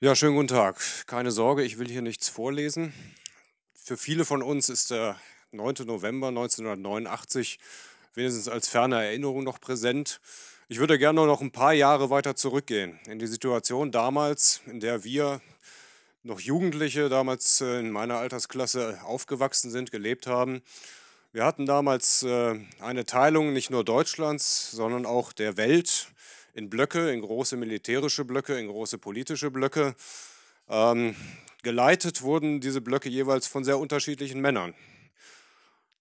Ja, schönen guten Tag. Keine Sorge, ich will hier nichts vorlesen. Für viele von uns ist der 9. November 1989 wenigstens als ferne Erinnerung noch präsent. Ich würde gerne noch ein paar Jahre weiter zurückgehen in die Situation damals, in der wir noch Jugendliche damals äh, in meiner Altersklasse äh, aufgewachsen sind, gelebt haben. Wir hatten damals äh, eine Teilung nicht nur Deutschlands, sondern auch der Welt in Blöcke, in große militärische Blöcke, in große politische Blöcke. Ähm, geleitet wurden diese Blöcke jeweils von sehr unterschiedlichen Männern.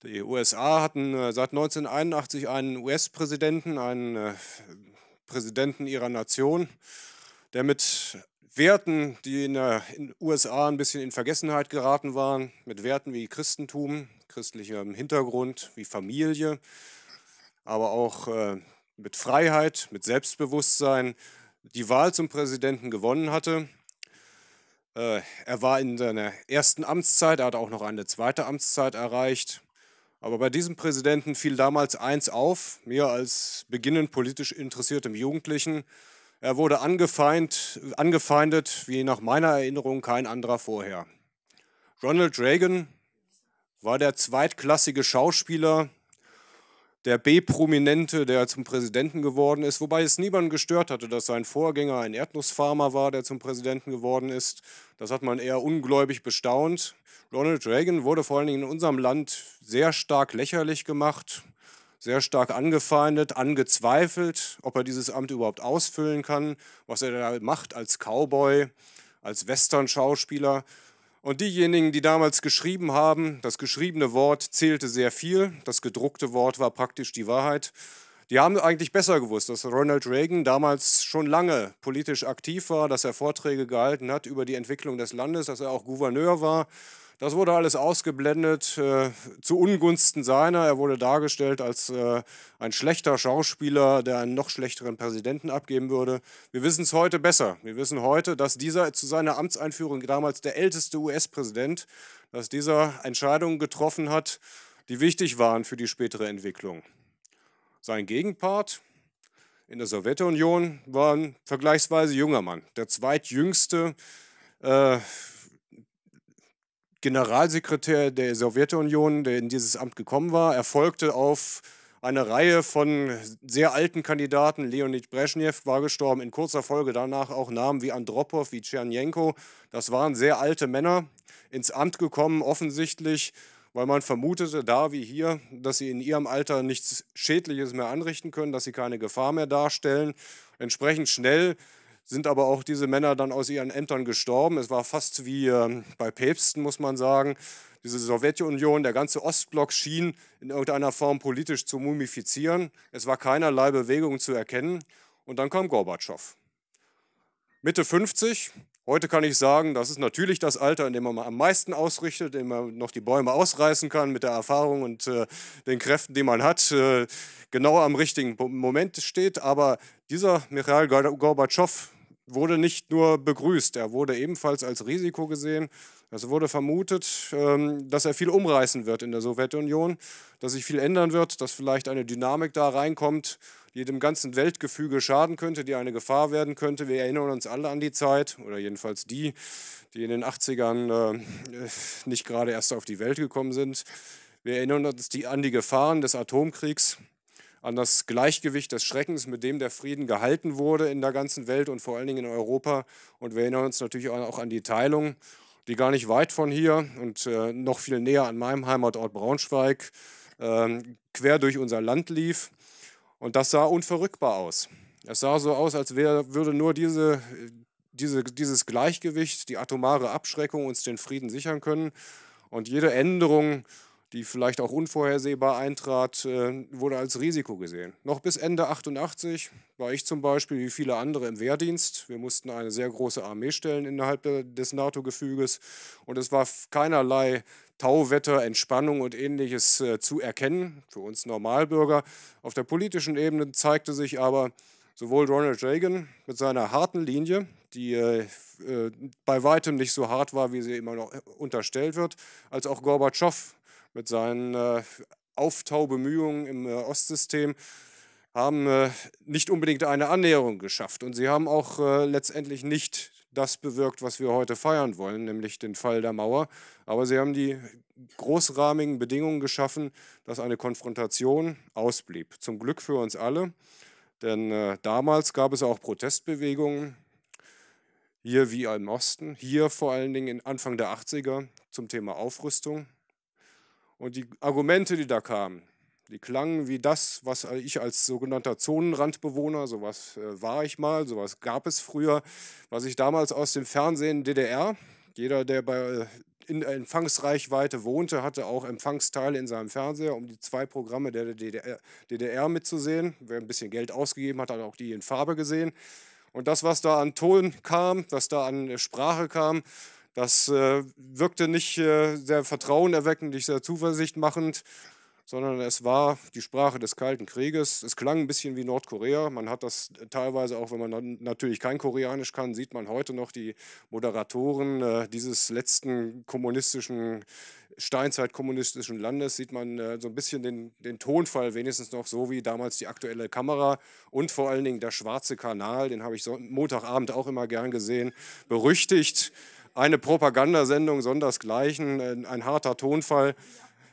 Die USA hatten seit 1981 einen US-Präsidenten, einen Präsidenten ihrer Nation, der mit Werten, die in den USA ein bisschen in Vergessenheit geraten waren, mit Werten wie Christentum, christlichem Hintergrund, wie Familie, aber auch äh, mit Freiheit, mit Selbstbewusstsein die Wahl zum Präsidenten gewonnen hatte. Äh, er war in seiner ersten Amtszeit, er hat auch noch eine zweite Amtszeit erreicht. Aber bei diesem Präsidenten fiel damals eins auf, mir als beginnend politisch interessiertem Jugendlichen, er wurde angefeind, angefeindet, wie nach meiner Erinnerung kein anderer vorher. Ronald Reagan war der zweitklassige Schauspieler, der B-Prominente, der zum Präsidenten geworden ist, wobei es niemanden gestört hatte, dass sein Vorgänger ein Erdnussfarmer war, der zum Präsidenten geworden ist. Das hat man eher ungläubig bestaunt. Ronald Reagan wurde vor allen Dingen in unserem Land sehr stark lächerlich gemacht sehr stark angefeindet, angezweifelt, ob er dieses Amt überhaupt ausfüllen kann, was er da macht als Cowboy, als Western-Schauspieler. Und diejenigen, die damals geschrieben haben, das geschriebene Wort zählte sehr viel, das gedruckte Wort war praktisch die Wahrheit. Die haben eigentlich besser gewusst, dass Ronald Reagan damals schon lange politisch aktiv war, dass er Vorträge gehalten hat über die Entwicklung des Landes, dass er auch Gouverneur war das wurde alles ausgeblendet äh, zu Ungunsten seiner. Er wurde dargestellt als äh, ein schlechter Schauspieler, der einen noch schlechteren Präsidenten abgeben würde. Wir wissen es heute besser. Wir wissen heute, dass dieser zu seiner Amtseinführung damals der älteste US-Präsident, dass dieser Entscheidungen getroffen hat, die wichtig waren für die spätere Entwicklung. Sein Gegenpart, in der Sowjetunion war ein vergleichsweise junger Mann, der zweitjüngste äh, Generalsekretär der Sowjetunion, der in dieses Amt gekommen war. erfolgte auf eine Reihe von sehr alten Kandidaten. Leonid Brezhnev war gestorben, in kurzer Folge danach auch Namen wie Andropov, wie Tschernjenko. Das waren sehr alte Männer, ins Amt gekommen offensichtlich, weil man vermutete, da wie hier, dass sie in ihrem Alter nichts Schädliches mehr anrichten können, dass sie keine Gefahr mehr darstellen. Entsprechend schnell sind aber auch diese Männer dann aus ihren Ämtern gestorben. Es war fast wie ähm, bei Päpsten, muss man sagen. Diese Sowjetunion, der ganze Ostblock schien in irgendeiner Form politisch zu mumifizieren. Es war keinerlei Bewegung zu erkennen. Und dann kam Gorbatschow. Mitte 50, Heute kann ich sagen, das ist natürlich das Alter, in dem man am meisten ausrichtet, in dem man noch die Bäume ausreißen kann mit der Erfahrung und äh, den Kräften, die man hat, äh, genau am richtigen Moment steht. Aber dieser Michael Gorbatschow wurde nicht nur begrüßt, er wurde ebenfalls als Risiko gesehen. Es wurde vermutet, ähm, dass er viel umreißen wird in der Sowjetunion, dass sich viel ändern wird, dass vielleicht eine Dynamik da reinkommt, die dem ganzen Weltgefüge schaden könnte, die eine Gefahr werden könnte. Wir erinnern uns alle an die Zeit, oder jedenfalls die, die in den 80ern äh, nicht gerade erst auf die Welt gekommen sind. Wir erinnern uns an die Gefahren des Atomkriegs an das Gleichgewicht des Schreckens, mit dem der Frieden gehalten wurde in der ganzen Welt und vor allen Dingen in Europa. Und wir erinnern uns natürlich auch an die Teilung, die gar nicht weit von hier und äh, noch viel näher an meinem Heimatort Braunschweig äh, quer durch unser Land lief. Und das sah unverrückbar aus. Es sah so aus, als wäre, würde nur diese, diese, dieses Gleichgewicht, die atomare Abschreckung uns den Frieden sichern können. Und jede Änderung die vielleicht auch unvorhersehbar eintrat, äh, wurde als Risiko gesehen. Noch bis Ende 88 war ich zum Beispiel wie viele andere im Wehrdienst. Wir mussten eine sehr große Armee stellen innerhalb des NATO-Gefüges und es war keinerlei Tauwetter, Entspannung und ähnliches äh, zu erkennen, für uns Normalbürger. Auf der politischen Ebene zeigte sich aber, sowohl Ronald Reagan mit seiner harten Linie, die äh, äh bei weitem nicht so hart war, wie sie immer noch unterstellt wird, als auch Gorbatschow mit seinen äh, Auftaubemühungen im äh, Ostsystem haben äh, nicht unbedingt eine Annäherung geschafft. Und sie haben auch äh, letztendlich nicht das bewirkt, was wir heute feiern wollen, nämlich den Fall der Mauer. Aber sie haben die großrahmigen Bedingungen geschaffen, dass eine Konfrontation ausblieb. Zum Glück für uns alle, denn äh, damals gab es auch Protestbewegungen, hier wie im Osten, hier vor allen Dingen Anfang der 80er zum Thema Aufrüstung. Und die Argumente, die da kamen, die klangen wie das, was ich als sogenannter Zonenrandbewohner, sowas äh, war ich mal, sowas gab es früher, was ich damals aus dem Fernsehen DDR, jeder, der bei, äh, in Empfangsreichweite wohnte, hatte auch Empfangsteile in seinem Fernseher, um die zwei Programme der DDR, DDR mitzusehen. Wer ein bisschen Geld ausgegeben hat, hat auch die in Farbe gesehen. Und das, was da an Ton kam, was da an Sprache kam, das äh, wirkte nicht äh, sehr vertrauenerweckend, nicht sehr zuversichtmachend, sondern es war die Sprache des Kalten Krieges. Es klang ein bisschen wie Nordkorea. Man hat das teilweise auch, wenn man natürlich kein Koreanisch kann, sieht man heute noch die Moderatoren äh, dieses letzten kommunistischen Steinzeitkommunistischen Landes sieht man äh, so ein bisschen den, den, Tonfall wenigstens noch so wie damals die aktuelle Kamera und vor allen Dingen der schwarze Kanal, den habe ich so, Montagabend auch immer gern gesehen, berüchtigt eine Propagandasendung, sondersgleichen, äh, ein harter Tonfall.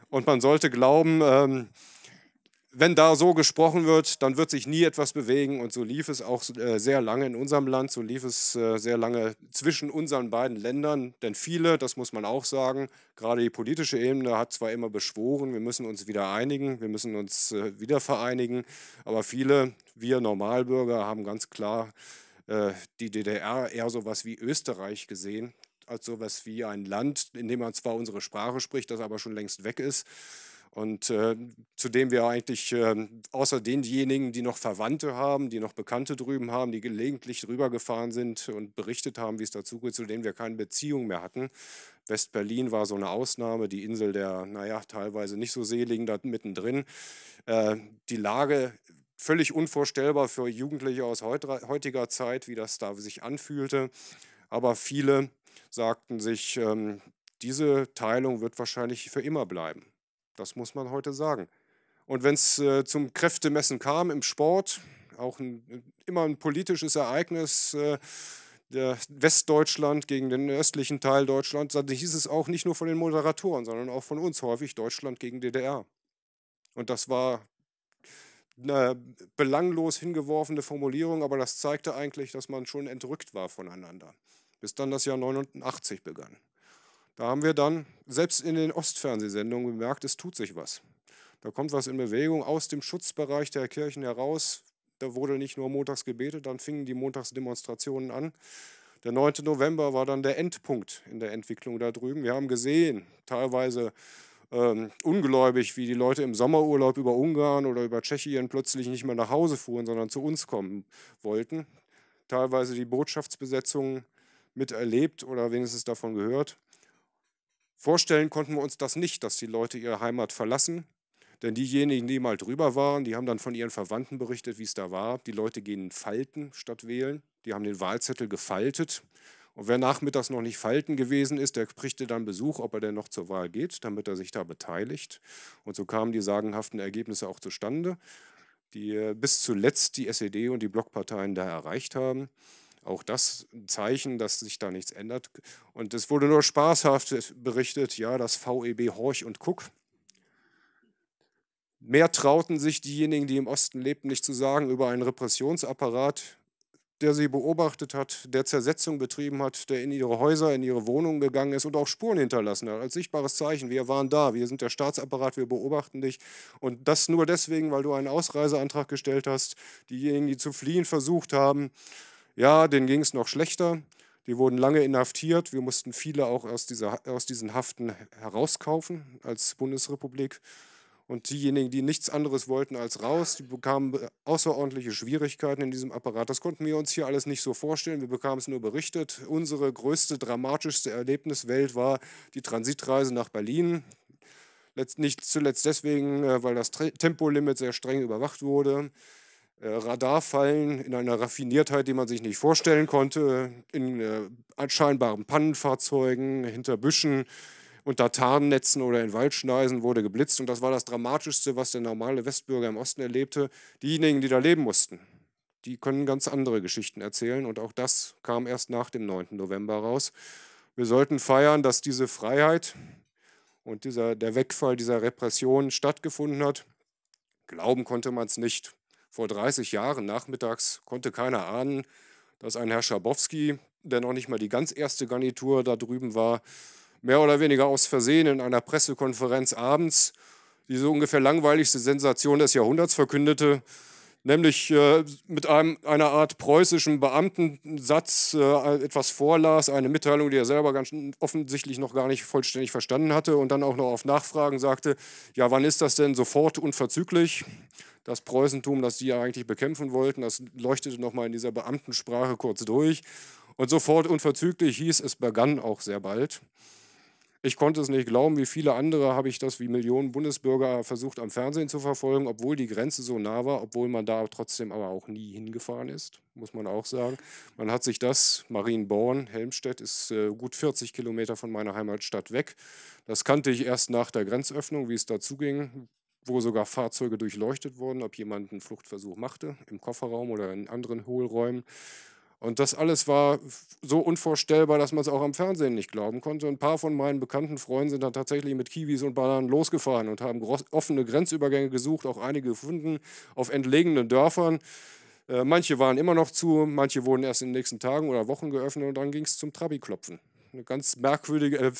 Und man sollte glauben, ähm, wenn da so gesprochen wird, dann wird sich nie etwas bewegen. Und so lief es auch äh, sehr lange in unserem Land, so lief es äh, sehr lange zwischen unseren beiden Ländern. Denn viele, das muss man auch sagen, gerade die politische Ebene hat zwar immer beschworen, wir müssen uns wieder einigen, wir müssen uns wieder vereinigen, aber viele, wir Normalbürger, haben ganz klar die DDR eher so was wie Österreich gesehen als sowas wie ein Land, in dem man zwar unsere Sprache spricht, das aber schon längst weg ist. Und äh, zu dem wir eigentlich, äh, außer denjenigen, die noch Verwandte haben, die noch Bekannte drüben haben, die gelegentlich rübergefahren sind und berichtet haben, wie es dazu geht, zu denen wir keine Beziehung mehr hatten. West-Berlin war so eine Ausnahme, die Insel der, naja, teilweise nicht so seligen da mittendrin. Äh, die Lage völlig unvorstellbar für Jugendliche aus heutiger Zeit, wie das da sich anfühlte. Aber viele sagten sich, ähm, diese Teilung wird wahrscheinlich für immer bleiben. Das muss man heute sagen. Und wenn es äh, zum Kräftemessen kam im Sport, auch ein, äh, immer ein politisches Ereignis, äh, Westdeutschland gegen den östlichen Teil Deutschlands, dann hieß es auch nicht nur von den Moderatoren, sondern auch von uns häufig Deutschland gegen DDR. Und das war eine belanglos hingeworfene Formulierung, aber das zeigte eigentlich, dass man schon entrückt war voneinander bis dann das Jahr 89 begann. Da haben wir dann selbst in den Ostfernsehsendungen gemerkt, es tut sich was. Da kommt was in Bewegung aus dem Schutzbereich der Kirchen heraus. Da wurde nicht nur montags gebetet, dann fingen die Montagsdemonstrationen an. Der 9. November war dann der Endpunkt in der Entwicklung da drüben. Wir haben gesehen, teilweise ähm, ungläubig, wie die Leute im Sommerurlaub über Ungarn oder über Tschechien plötzlich nicht mehr nach Hause fuhren, sondern zu uns kommen wollten. Teilweise die Botschaftsbesetzungen miterlebt oder wenigstens davon gehört. Vorstellen konnten wir uns das nicht, dass die Leute ihre Heimat verlassen, denn diejenigen, die mal drüber waren, die haben dann von ihren Verwandten berichtet, wie es da war. Die Leute gehen falten statt wählen. Die haben den Wahlzettel gefaltet. Und wer nachmittags noch nicht falten gewesen ist, der kriegte dann Besuch, ob er denn noch zur Wahl geht, damit er sich da beteiligt. Und so kamen die sagenhaften Ergebnisse auch zustande, die äh, bis zuletzt die SED und die Blockparteien da erreicht haben. Auch das ein Zeichen, dass sich da nichts ändert. Und es wurde nur spaßhaft berichtet, ja, das VEB Horch und guck. Mehr trauten sich diejenigen, die im Osten lebten, nicht zu sagen über einen Repressionsapparat, der sie beobachtet hat, der Zersetzung betrieben hat, der in ihre Häuser, in ihre Wohnungen gegangen ist und auch Spuren hinterlassen hat, als sichtbares Zeichen. Wir waren da, wir sind der Staatsapparat, wir beobachten dich. Und das nur deswegen, weil du einen Ausreiseantrag gestellt hast, diejenigen, die zu fliehen versucht haben ja, denen ging es noch schlechter. Die wurden lange inhaftiert. Wir mussten viele auch aus, dieser, aus diesen Haften herauskaufen als Bundesrepublik. Und diejenigen, die nichts anderes wollten als raus, die bekamen außerordentliche Schwierigkeiten in diesem Apparat. Das konnten wir uns hier alles nicht so vorstellen. Wir bekamen es nur berichtet. Unsere größte, dramatischste Erlebniswelt war die Transitreise nach Berlin. Letzt, nicht zuletzt deswegen, äh, weil das Tempolimit sehr streng überwacht wurde. Äh, Radarfallen in einer Raffiniertheit, die man sich nicht vorstellen konnte, in äh, scheinbaren Pannenfahrzeugen, hinter Büschen, unter Tarnnetzen oder in Waldschneisen wurde geblitzt. Und das war das Dramatischste, was der normale Westbürger im Osten erlebte. Diejenigen, die da leben mussten, die können ganz andere Geschichten erzählen. Und auch das kam erst nach dem 9. November raus. Wir sollten feiern, dass diese Freiheit und dieser, der Wegfall dieser Repression stattgefunden hat. Glauben konnte man es nicht. Vor 30 Jahren nachmittags konnte keiner ahnen, dass ein Herr Schabowski, der noch nicht mal die ganz erste Garnitur da drüben war, mehr oder weniger aus Versehen in einer Pressekonferenz abends diese ungefähr langweiligste Sensation des Jahrhunderts verkündete, nämlich äh, mit einem, einer Art preußischen Beamtensatz äh, etwas vorlas, eine Mitteilung, die er selber ganz offensichtlich noch gar nicht vollständig verstanden hatte und dann auch noch auf Nachfragen sagte, ja, wann ist das denn sofort unverzüglich? Das Preußentum, das die ja eigentlich bekämpfen wollten, das leuchtete nochmal in dieser Beamtensprache kurz durch. Und sofort unverzüglich hieß, es begann auch sehr bald. Ich konnte es nicht glauben, wie viele andere habe ich das wie Millionen Bundesbürger versucht am Fernsehen zu verfolgen, obwohl die Grenze so nah war, obwohl man da trotzdem aber auch nie hingefahren ist, muss man auch sagen. Man hat sich das, Marienborn, Helmstedt ist äh, gut 40 Kilometer von meiner Heimatstadt weg. Das kannte ich erst nach der Grenzöffnung, wie es dazu ging wo sogar Fahrzeuge durchleuchtet wurden, ob jemand einen Fluchtversuch machte, im Kofferraum oder in anderen Hohlräumen. Und das alles war so unvorstellbar, dass man es auch am Fernsehen nicht glauben konnte. Ein paar von meinen bekannten Freunden sind dann tatsächlich mit Kiwis und Bananen losgefahren und haben offene Grenzübergänge gesucht, auch einige gefunden auf entlegenen Dörfern. Äh, manche waren immer noch zu, manche wurden erst in den nächsten Tagen oder Wochen geöffnet und dann ging es zum Trabi-Klopfen eine ganz merkwürdige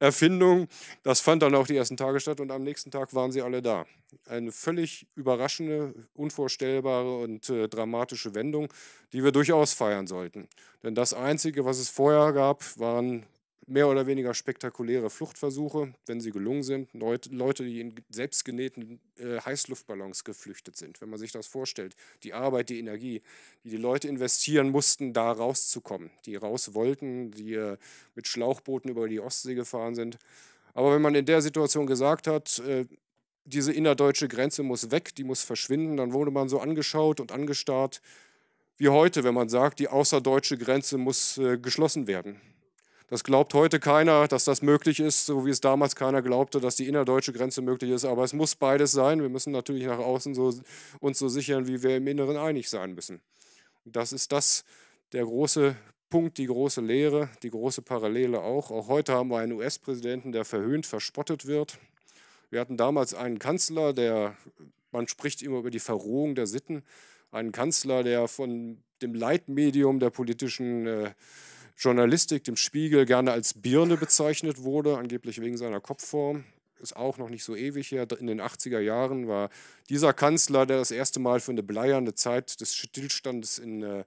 Erfindung. Das fand dann auch die ersten Tage statt und am nächsten Tag waren sie alle da. Eine völlig überraschende, unvorstellbare und äh, dramatische Wendung, die wir durchaus feiern sollten. Denn das Einzige, was es vorher gab, waren mehr oder weniger spektakuläre Fluchtversuche, wenn sie gelungen sind. Leute, die in selbstgenähten äh, Heißluftballons geflüchtet sind, wenn man sich das vorstellt. Die Arbeit, die Energie, die die Leute investieren mussten, da rauszukommen, die raus wollten, die äh, mit Schlauchbooten über die Ostsee gefahren sind. Aber wenn man in der Situation gesagt hat, äh, diese innerdeutsche Grenze muss weg, die muss verschwinden, dann wurde man so angeschaut und angestarrt wie heute, wenn man sagt, die außerdeutsche Grenze muss äh, geschlossen werden das glaubt heute keiner, dass das möglich ist, so wie es damals keiner glaubte, dass die innerdeutsche Grenze möglich ist. Aber es muss beides sein. Wir müssen natürlich nach außen so, uns so sichern, wie wir im Inneren einig sein müssen. das ist das der große Punkt, die große Lehre, die große Parallele auch. Auch heute haben wir einen US-Präsidenten, der verhöhnt, verspottet wird. Wir hatten damals einen Kanzler, der, man spricht immer über die Verrohung der Sitten, einen Kanzler, der von dem Leitmedium der politischen äh, Journalistik, dem Spiegel, gerne als Birne bezeichnet wurde, angeblich wegen seiner Kopfform. Ist auch noch nicht so ewig her. In den 80er Jahren war dieser Kanzler, der das erste Mal für eine bleiernde Zeit des Stillstandes in, äh,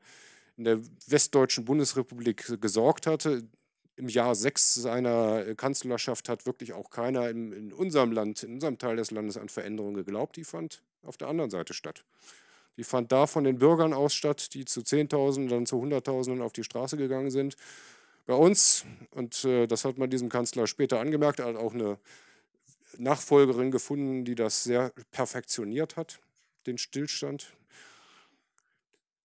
in der westdeutschen Bundesrepublik gesorgt hatte, im Jahr sechs seiner Kanzlerschaft hat wirklich auch keiner in, in, unserem Land, in unserem Teil des Landes an Veränderungen geglaubt. Die fand auf der anderen Seite statt. Die fand da von den Bürgern aus statt, die zu Zehntausenden, dann zu Hunderttausenden auf die Straße gegangen sind. Bei uns, und äh, das hat man diesem Kanzler später angemerkt, er hat auch eine Nachfolgerin gefunden, die das sehr perfektioniert hat, den Stillstand.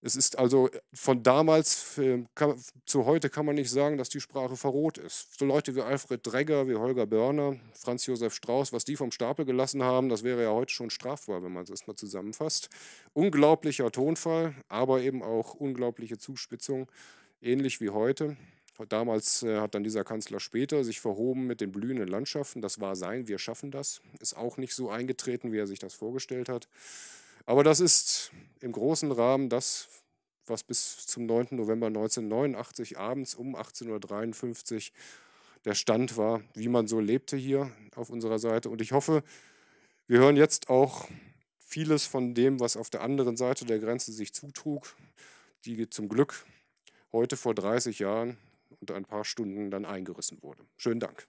Es ist also äh, von damals ähm, kann, zu heute kann man nicht sagen, dass die Sprache verroht ist. So Leute wie Alfred Dregger, wie Holger Börner, Franz Josef Strauß, was die vom Stapel gelassen haben, das wäre ja heute schon strafbar, wenn man es erstmal zusammenfasst. Unglaublicher Tonfall, aber eben auch unglaubliche Zuspitzung, ähnlich wie heute. Damals äh, hat dann dieser Kanzler später sich verhoben mit den blühenden Landschaften. Das war sein, wir schaffen das. Ist auch nicht so eingetreten, wie er sich das vorgestellt hat. Aber das ist im großen Rahmen das, was bis zum 9. November 1989 abends um 18.53 Uhr der Stand war, wie man so lebte hier auf unserer Seite. Und ich hoffe, wir hören jetzt auch vieles von dem, was auf der anderen Seite der Grenze sich zutrug, die zum Glück heute vor 30 Jahren und ein paar Stunden dann eingerissen wurde. Schönen Dank.